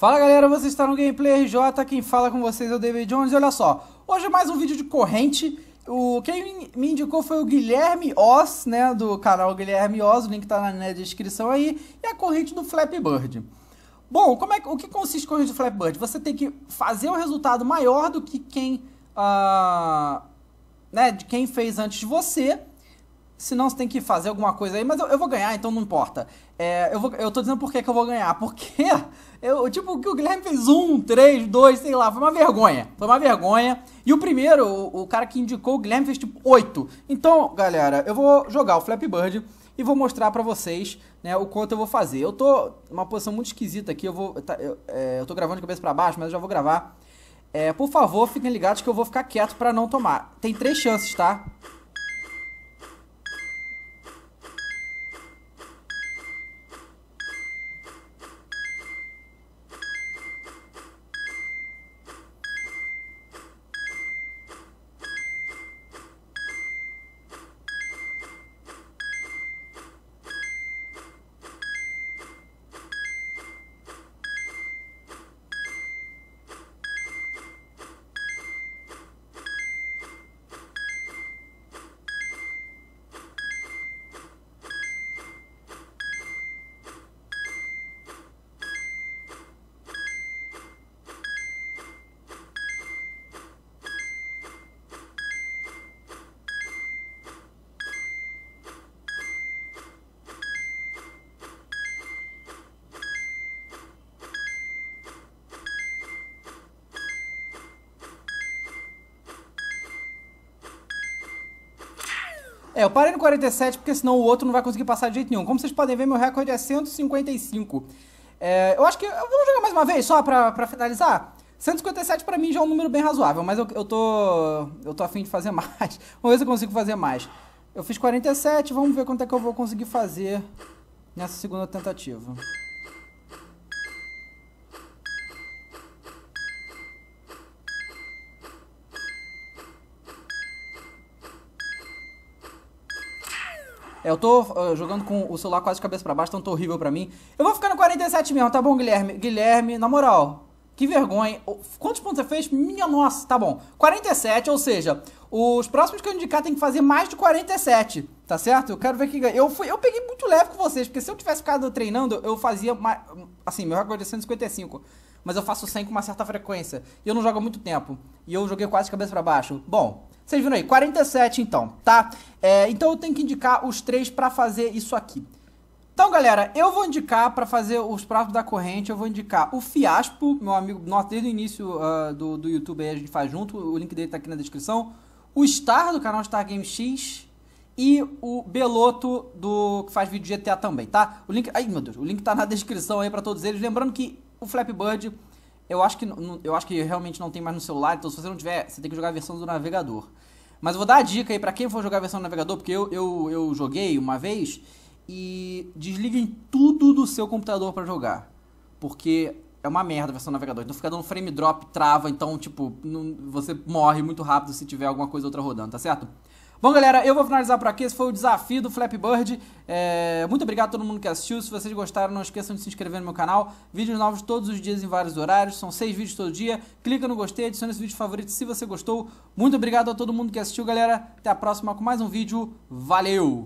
Fala galera, você está no Gameplay RJ, quem fala com vocês é o David Jones, olha só, hoje é mais um vídeo de corrente, o, quem me indicou foi o Guilherme Oz, né, do canal Guilherme Oz, o link está na, na, descrição aí, e a corrente do Flappy Bird. Bom, como é, o que consiste a corrente do Flappy Bird? Você tem que fazer um resultado maior do que quem, uh, né, de quem fez antes de você, se não, você tem que fazer alguma coisa aí, mas eu, eu vou ganhar, então não importa. É, eu, vou, eu tô dizendo por que, que eu vou ganhar, porque eu, tipo, que o Guilherme fez um, três, dois, sei lá, foi uma vergonha. Foi uma vergonha. E o primeiro, o, o cara que indicou, o Guilherme fez tipo oito. Então, galera, eu vou jogar o Flap Bird e vou mostrar pra vocês né, o quanto eu vou fazer. Eu tô numa posição muito esquisita aqui, eu vou. Tá, eu, é, eu tô gravando de cabeça pra baixo, mas eu já vou gravar. É, por favor, fiquem ligados que eu vou ficar quieto pra não tomar. Tem três chances, tá? É, eu parei no 47 porque senão o outro não vai conseguir passar de jeito nenhum. Como vocês podem ver, meu recorde é 155. É, eu acho que. Vamos jogar mais uma vez só pra, pra finalizar? 157 pra mim já é um número bem razoável, mas eu, eu tô. Eu tô afim de fazer mais. vamos ver se eu consigo fazer mais. Eu fiz 47, vamos ver quanto é que eu vou conseguir fazer nessa segunda tentativa. É, eu tô uh, jogando com o celular quase de cabeça para baixo, então tá tô horrível pra mim. Eu vou ficar no 47 mesmo, tá bom, Guilherme? Guilherme, na moral, que vergonha. Quantos pontos você fez? Minha nossa, tá bom. 47, ou seja, os próximos que eu indicar tem que fazer mais de 47, tá certo? Eu quero ver que ganha. Eu, fui, eu peguei muito leve com vocês, porque se eu tivesse ficado treinando, eu fazia, mais, assim, meu recorde é 155 mas eu faço 100 com uma certa frequência. E eu não jogo há muito tempo. E eu joguei quase de cabeça para baixo. Bom, vocês viram aí, 47 então, tá? É, então eu tenho que indicar os três para fazer isso aqui. Então, galera, eu vou indicar para fazer os próprios da corrente, eu vou indicar o Fiaspo, meu amigo, nosso, desde o início uh, do, do YouTube aí a gente faz junto, o link dele tá aqui na descrição. O Star, do canal Star Game X, e o Beloto, do que faz vídeo GTA também, tá? O link, ai meu Deus, o link tá na descrição aí para todos eles. Lembrando que o Flap Bird eu acho que, eu acho que realmente não tem mais no celular, então se você não tiver, você tem que jogar a versão do navegador. Mas eu vou dar a dica aí para quem for jogar a versão do navegador, porque eu, eu, eu joguei uma vez e desliguem tudo do seu computador para jogar. Porque é uma merda a versão do navegador. Então fica dando frame drop, trava, então, tipo, não, você morre muito rápido se tiver alguma coisa outra rodando, tá certo? Bom, galera, eu vou finalizar por aqui. Esse foi o desafio do Flap Bird. É, muito obrigado a todo mundo que assistiu. Se vocês gostaram, não esqueçam de se inscrever no meu canal. Vídeos novos todos os dias em vários horários. São seis vídeos todo dia. Clica no gostei, adiciona esse vídeo favorito se você gostou. Muito obrigado a todo mundo que assistiu, galera. Até a próxima com mais um vídeo. Valeu!